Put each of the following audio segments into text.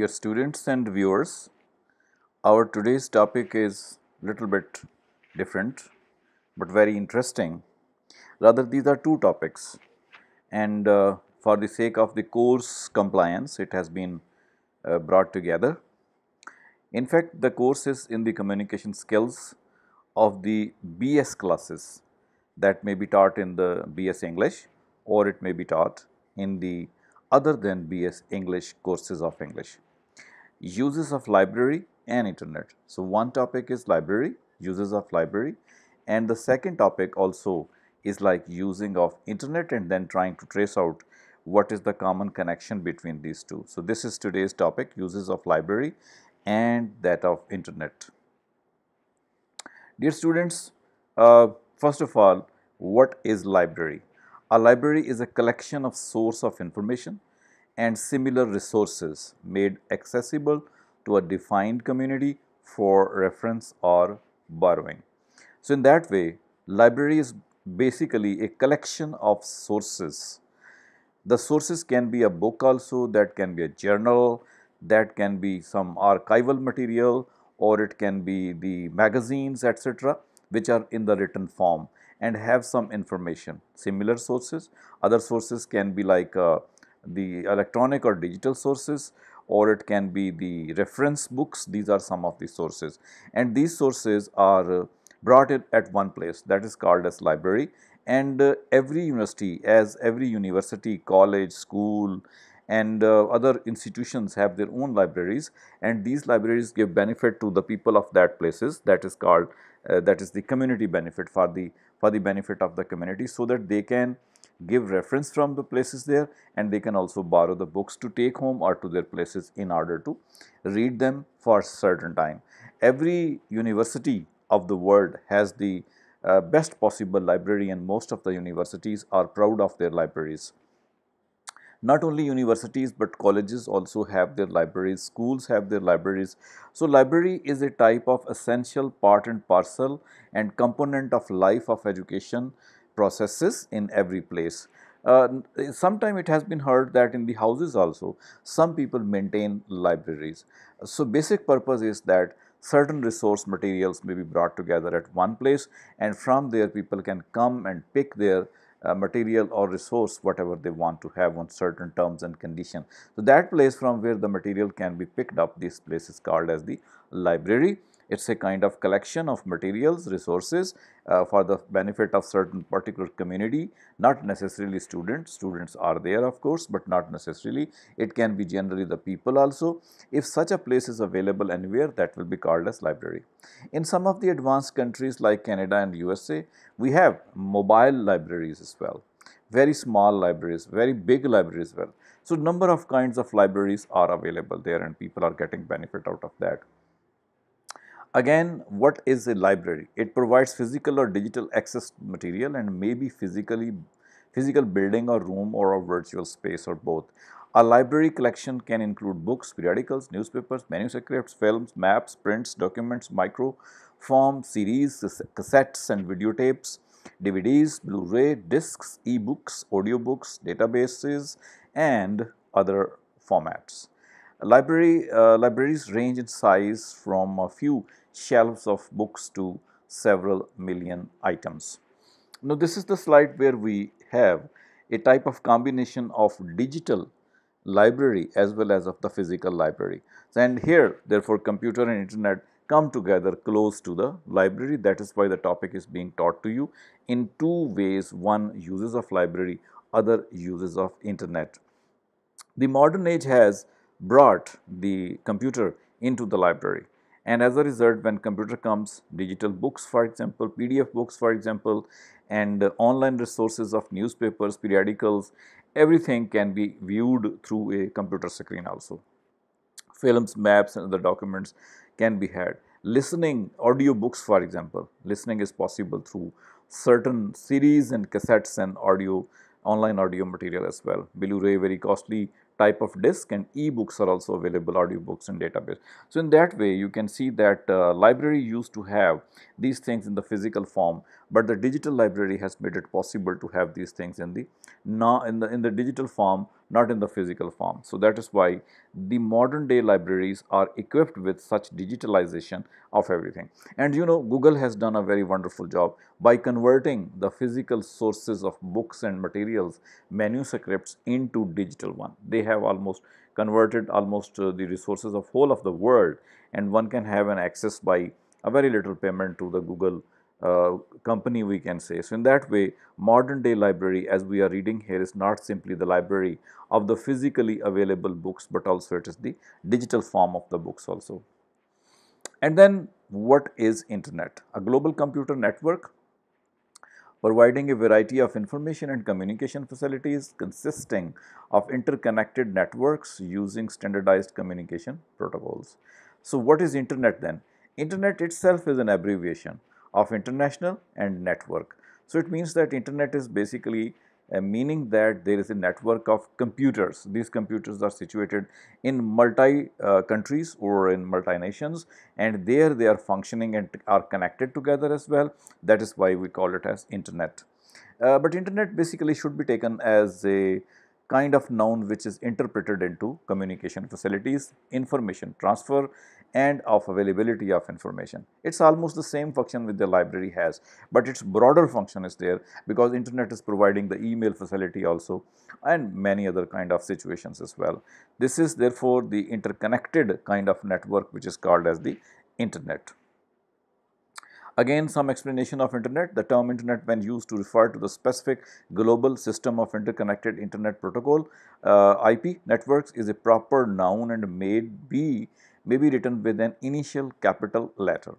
Dear students and viewers, our today's topic is little bit different but very interesting. Rather these are two topics and uh, for the sake of the course compliance it has been uh, brought together. In fact, the course is in the communication skills of the BS classes that may be taught in the BS English or it may be taught in the other than BS English courses of English uses of library and internet. So, one topic is library, uses of library and the second topic also is like using of internet and then trying to trace out what is the common connection between these two. So, this is today's topic uses of library and that of internet. Dear students, uh, first of all, what is library? A library is a collection of source of information and similar resources made accessible to a defined community for reference or borrowing. So, in that way library is basically a collection of sources. The sources can be a book also, that can be a journal, that can be some archival material or it can be the magazines etc., which are in the written form and have some information. Similar sources, other sources can be like uh, the electronic or digital sources or it can be the reference books these are some of the sources and these sources are uh, brought in at one place that is called as library and uh, every university as every university college school and uh, other institutions have their own libraries and these libraries give benefit to the people of that places that is called uh, that is the community benefit for the for the benefit of the community so that they can give reference from the places there and they can also borrow the books to take home or to their places in order to read them for a certain time. Every university of the world has the uh, best possible library and most of the universities are proud of their libraries. Not only universities but colleges also have their libraries, schools have their libraries. So, library is a type of essential part and parcel and component of life of education processes in every place. Uh, sometime it has been heard that in the houses also some people maintain libraries. So basic purpose is that certain resource materials may be brought together at one place and from there people can come and pick their uh, material or resource whatever they want to have on certain terms and condition. So that place from where the material can be picked up this place is called as the library. It is a kind of collection of materials, resources uh, for the benefit of certain particular community, not necessarily students. Students are there of course, but not necessarily. It can be generally the people also. If such a place is available anywhere, that will be called as library. In some of the advanced countries like Canada and USA, we have mobile libraries as well very small libraries, very big libraries as well. So, number of kinds of libraries are available there and people are getting benefit out of that. Again, what is a library? It provides physical or digital access material and may be physically physical building or room or a virtual space or both. A library collection can include books, periodicals, newspapers, manuscripts, films, maps, prints, documents, microform, series, cassettes and videotapes, DVDs, Blu-ray, discs, e-books, audiobooks, databases and other formats. Library, uh, libraries range in size from a few shelves of books to several million items. Now, this is the slide where we have a type of combination of digital library as well as of the physical library. And here therefore, computer and internet come together close to the library that is why the topic is being taught to you in two ways one uses of library other uses of internet. The modern age has brought the computer into the library. And as a result, when computer comes, digital books for example, PDF books for example, and uh, online resources of newspapers, periodicals, everything can be viewed through a computer screen also. Films, maps and other documents can be had. Listening, audio books for example, listening is possible through certain series and cassettes and audio, online audio material as well. Blu-ray, very costly type of disk and e-books are also available audiobooks and database. So, in that way you can see that uh, library used to have these things in the physical form but the digital library has made it possible to have these things in the, in the, in the digital form, not in the physical form. So, that is why the modern day libraries are equipped with such digitalization of everything. And you know, Google has done a very wonderful job by converting the physical sources of books and materials, manuscripts into digital one. They have almost converted almost uh, the resources of whole of the world and one can have an access by a very little payment to the Google uh, company we can say. So, in that way modern day library as we are reading here is not simply the library of the physically available books, but also it is the digital form of the books also. And then what is internet? A global computer network providing a variety of information and communication facilities consisting of interconnected networks using standardized communication protocols. So, what is internet then? Internet itself is an abbreviation of international and network. So, it means that internet is basically meaning that there is a network of computers. These computers are situated in multi uh, countries or in multi nations and there they are functioning and are connected together as well. That is why we call it as internet. Uh, but internet basically should be taken as a kind of noun which is interpreted into communication facilities, information transfer and of availability of information. It's almost the same function with the library has, but its broader function is there because internet is providing the email facility also and many other kind of situations as well. This is therefore the interconnected kind of network which is called as the internet. Again some explanation of internet, the term internet when used to refer to the specific global system of interconnected internet protocol uh, IP networks is a proper noun and may be may be written with an initial capital letter.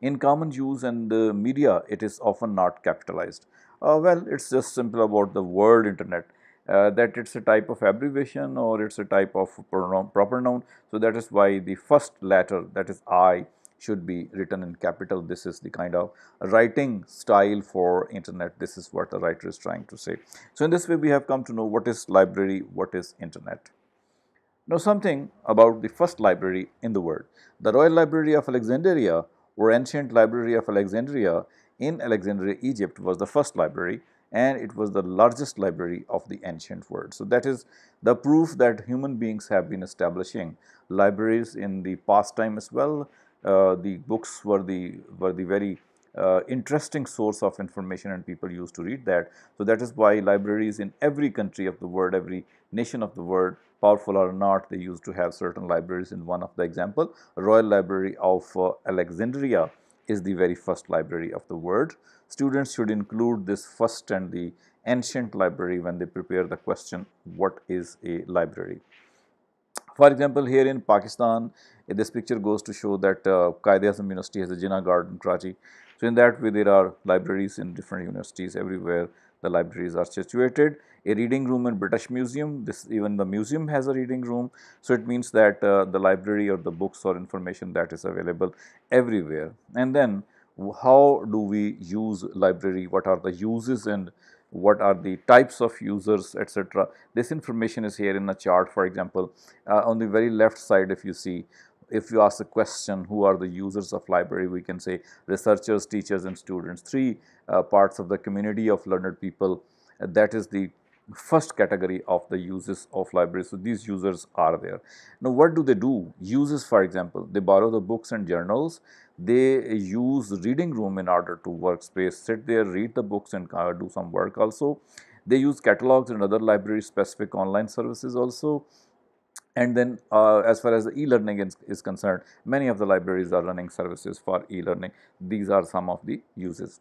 In common use and the uh, media, it is often not capitalized. Uh, well, it's just simple about the word internet. Uh, that it's a type of abbreviation or it's a type of pronoun, proper noun. So, that is why the first letter that is I should be written in capital. This is the kind of writing style for internet. This is what the writer is trying to say. So, in this way we have come to know what is library, what is internet. Know something about the first library in the world. The Royal Library of Alexandria or Ancient Library of Alexandria in Alexandria, Egypt was the first library and it was the largest library of the ancient world. So, that is the proof that human beings have been establishing libraries in the past time as well. Uh, the books were the, were the very uh, interesting source of information and people used to read that. So, that is why libraries in every country of the world, every nation of the world powerful or not, they used to have certain libraries in one of the example. Royal Library of uh, Alexandria is the very first library of the world. Students should include this first and the ancient library when they prepare the question, what is a library? For example, here in Pakistan, this picture goes to show that uh, Qaeda Azam University has a Jinnah Garden, Karachi. So, in that way there are libraries in different universities everywhere the libraries are situated a reading room in British Museum, this even the museum has a reading room. So, it means that uh, the library or the books or information that is available everywhere. And then how do we use library, what are the uses and what are the types of users etc. This information is here in a chart for example, uh, on the very left side if you see if you ask the question who are the users of library we can say researchers, teachers and students, three uh, parts of the community of learned people uh, that is the first category of the uses of libraries. So, these users are there. Now, what do they do? Uses for example, they borrow the books and journals, they use reading room in order to workspace, sit there, read the books and do some work also. They use catalogs and other library specific online services also. And then uh, as far as the e-learning is, is, concerned, many of the libraries are running services for e-learning. These are some of the uses.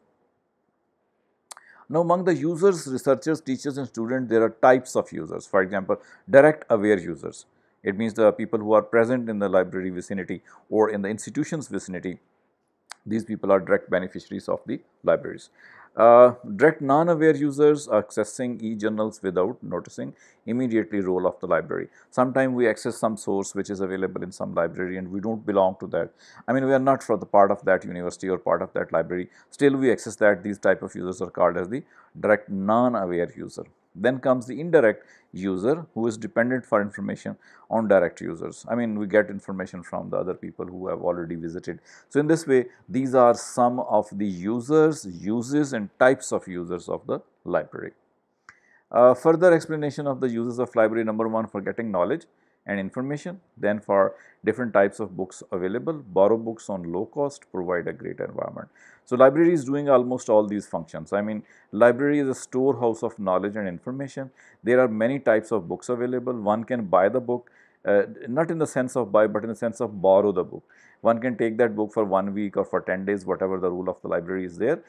Now, among the users, researchers, teachers and students, there are types of users. For example, direct aware users. It means the people who are present in the library vicinity or in the institution's vicinity, these people are direct beneficiaries of the libraries. Uh, direct non-aware users accessing e-journals without noticing immediately roll off the library. Sometimes we access some source which is available in some library and we do not belong to that. I mean we are not for the part of that university or part of that library, still we access that these type of users are called as the direct non-aware user. Then comes the indirect user who is dependent for information on direct users. I mean, we get information from the other people who have already visited. So, in this way, these are some of the users, uses and types of users of the library. Uh, further explanation of the uses of library number 1 for getting knowledge and information. Then for different types of books available, borrow books on low cost, provide a great environment. So, library is doing almost all these functions. I mean, library is a storehouse of knowledge and information. There are many types of books available. One can buy the book, uh, not in the sense of buy, but in the sense of borrow the book. One can take that book for one week or for 10 days, whatever the rule of the library is there,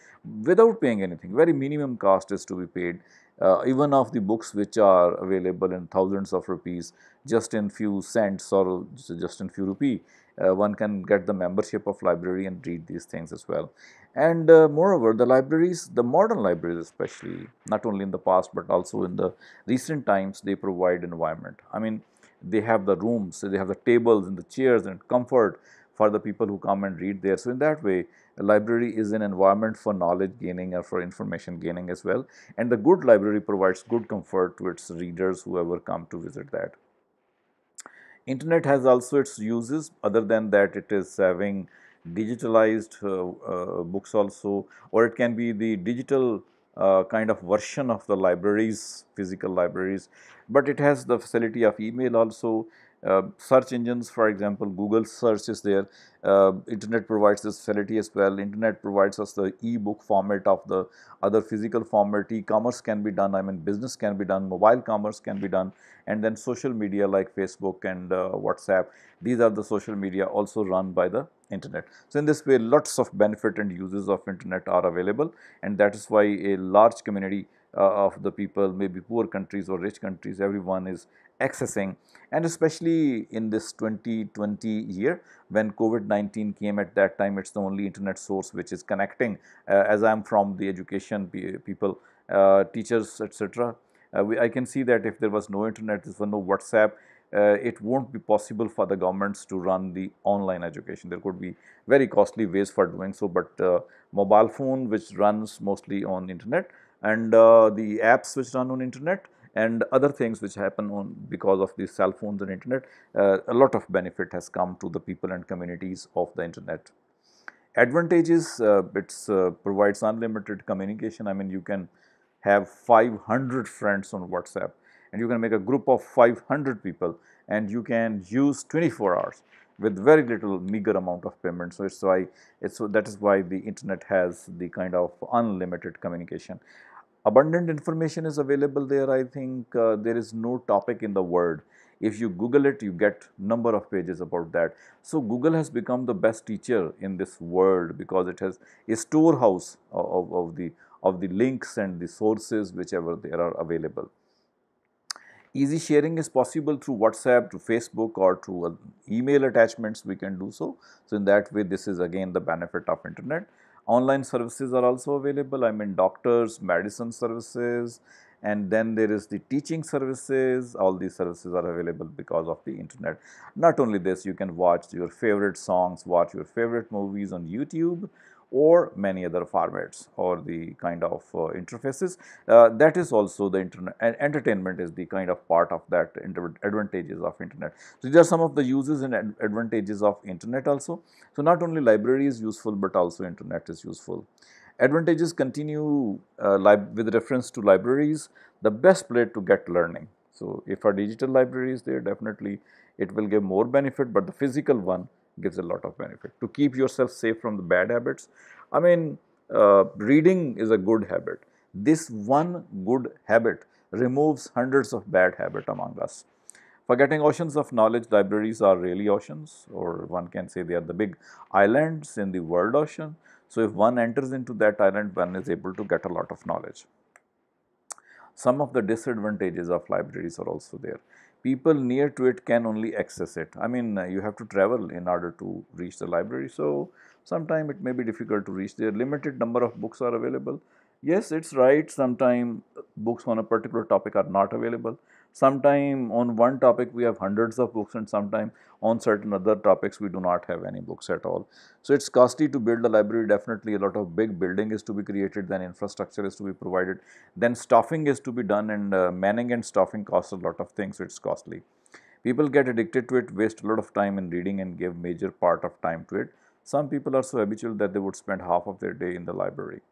without paying anything. Very minimum cost is to be paid, uh, even of the books which are available in thousands of rupees just in few cents or just in few rupee, uh, one can get the membership of library and read these things as well. And uh, moreover, the libraries, the modern libraries especially, not only in the past but also in the recent times, they provide environment. I mean, they have the rooms, they have the tables and the chairs and comfort for the people who come and read there. So, in that way, a library is an environment for knowledge gaining or for information gaining as well. And the good library provides good comfort to its readers, whoever come to visit that. Internet has also its uses other than that it is having digitalized uh, uh, books also or it can be the digital uh, kind of version of the libraries physical libraries, but it has the facility of email also. Uh, search engines, for example, Google search is there. Uh, Internet provides this facility as well. Internet provides us the e-book format of the other physical format. E-commerce can be done. I mean, business can be done. Mobile commerce can be done. And then social media like Facebook and uh, WhatsApp. These are the social media also run by the internet. So, in this way, lots of benefit and uses of internet are available, and that is why a large community uh, of the people, maybe poor countries or rich countries, everyone is accessing and especially in this 2020 year when COVID-19 came at that time it is the only internet source which is connecting uh, as I am from the education people, uh, teachers etc. Uh, we, I can see that if there was no internet, there was no WhatsApp, uh, it won't be possible for the governments to run the online education. There could be very costly ways for doing so, but uh, mobile phone which runs mostly on internet and uh, the apps which run on internet and other things which happen on because of these cell phones and internet, uh, a lot of benefit has come to the people and communities of the internet. Advantages, uh, it uh, provides unlimited communication. I mean, you can have 500 friends on WhatsApp and you can make a group of 500 people and you can use 24 hours with very little meager amount of payment. So, it is why it is so that is why the internet has the kind of unlimited communication. Abundant information is available there. I think uh, there is no topic in the world. If you Google it, you get number of pages about that. So Google has become the best teacher in this world because it has a storehouse of, of, of the of the links and the sources whichever there are available. Easy sharing is possible through WhatsApp, to Facebook or through uh, email attachments we can do so. So, in that way this is again the benefit of internet. Online services are also available, I mean doctors, medicine services and then there is the teaching services, all these services are available because of the internet. Not only this, you can watch your favorite songs, watch your favorite movies on YouTube or many other formats or the kind of uh, interfaces. Uh, that is also the internet entertainment is the kind of part of that advantages of internet. So, these are some of the uses and ad advantages of internet also. So, not only library is useful, but also internet is useful. Advantages continue uh, with reference to libraries, the best place to get learning. So, if a digital library is there definitely it will give more benefit, but the physical one gives a lot of benefit. To keep yourself safe from the bad habits, I mean, uh, reading is a good habit. This one good habit removes hundreds of bad habits among us. Forgetting oceans of knowledge, libraries are really oceans or one can say they are the big islands in the world ocean. So, if one enters into that island, one is able to get a lot of knowledge. Some of the disadvantages of libraries are also there people near to it can only access it. I mean, uh, you have to travel in order to reach the library. So, sometimes it may be difficult to reach there. Limited number of books are available. Yes, it's right. Sometimes uh, books on a particular topic are not available. Sometime on one topic we have hundreds of books and sometime on certain other topics we do not have any books at all. So, it is costly to build a library definitely a lot of big building is to be created then infrastructure is to be provided then staffing is to be done and uh, manning and staffing costs a lot of things so it is costly. People get addicted to it waste a lot of time in reading and give major part of time to it. Some people are so habitual that they would spend half of their day in the library.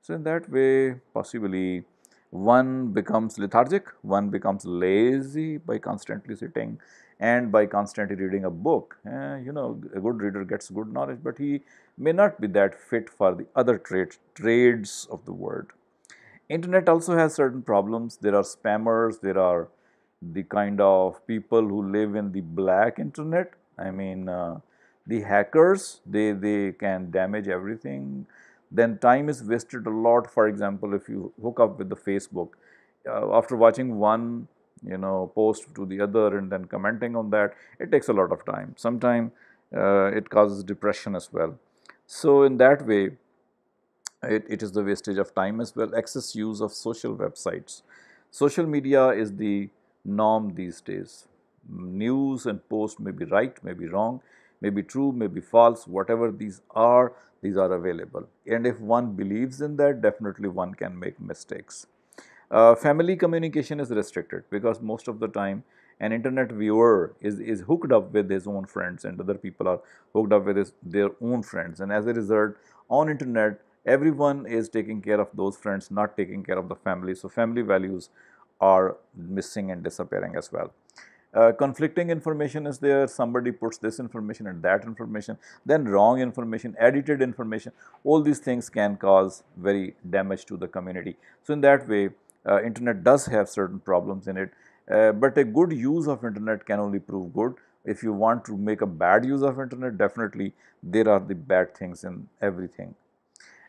So, in that way possibly one becomes lethargic, one becomes lazy by constantly sitting and by constantly reading a book. Eh, you know, a good reader gets good knowledge, but he may not be that fit for the other trades of the world. Internet also has certain problems. There are spammers, there are the kind of people who live in the black internet. I mean, uh, the hackers, they, they can damage everything then time is wasted a lot. For example, if you hook up with the Facebook, uh, after watching one you know post to the other and then commenting on that, it takes a lot of time. Sometimes uh, it causes depression as well. So in that way, it, it is the wastage of time as well, excess use of social websites. Social media is the norm these days. News and post may be right, may be wrong, may be true, may be false, whatever these are, these are available. And if one believes in that, definitely one can make mistakes. Uh, family communication is restricted because most of the time an internet viewer is, is hooked up with his own friends and other people are hooked up with his, their own friends. And as a result, on internet, everyone is taking care of those friends, not taking care of the family. So, family values are missing and disappearing as well. Uh, conflicting information is there, somebody puts this information and that information, then wrong information, edited information, all these things can cause very damage to the community. So, in that way, uh, internet does have certain problems in it, uh, but a good use of internet can only prove good. If you want to make a bad use of internet, definitely there are the bad things in everything.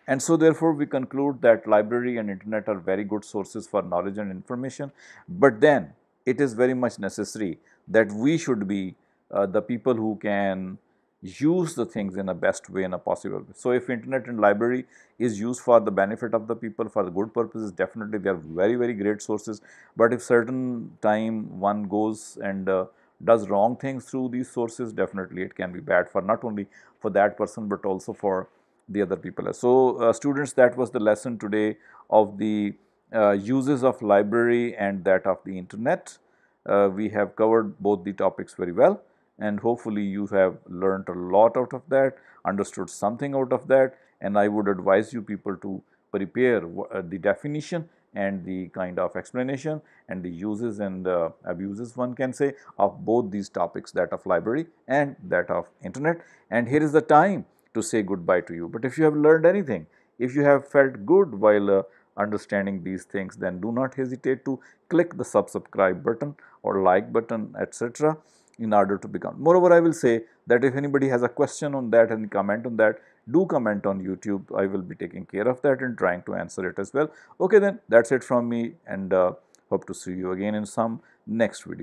And so therefore, we conclude that library and internet are very good sources for knowledge and information, but then it is very much necessary that we should be uh, the people who can use the things in a best way in a possible way. So, if internet and library is used for the benefit of the people for the good purposes definitely they are very very great sources, but if certain time one goes and uh, does wrong things through these sources definitely it can be bad for not only for that person but also for the other people. So, uh, students that was the lesson today of the uh, uses of library and that of the internet. Uh, we have covered both the topics very well and hopefully you have learnt a lot out of that, understood something out of that and I would advise you people to prepare uh, the definition and the kind of explanation and the uses and uh, abuses one can say of both these topics that of library and that of internet. And here is the time to say goodbye to you. But if you have learned anything, if you have felt good while uh, understanding these things, then do not hesitate to click the subscribe button or like button etc in order to become. Moreover, I will say that if anybody has a question on that and comment on that, do comment on YouTube. I will be taking care of that and trying to answer it as well. Okay then, that's it from me and uh, hope to see you again in some next video.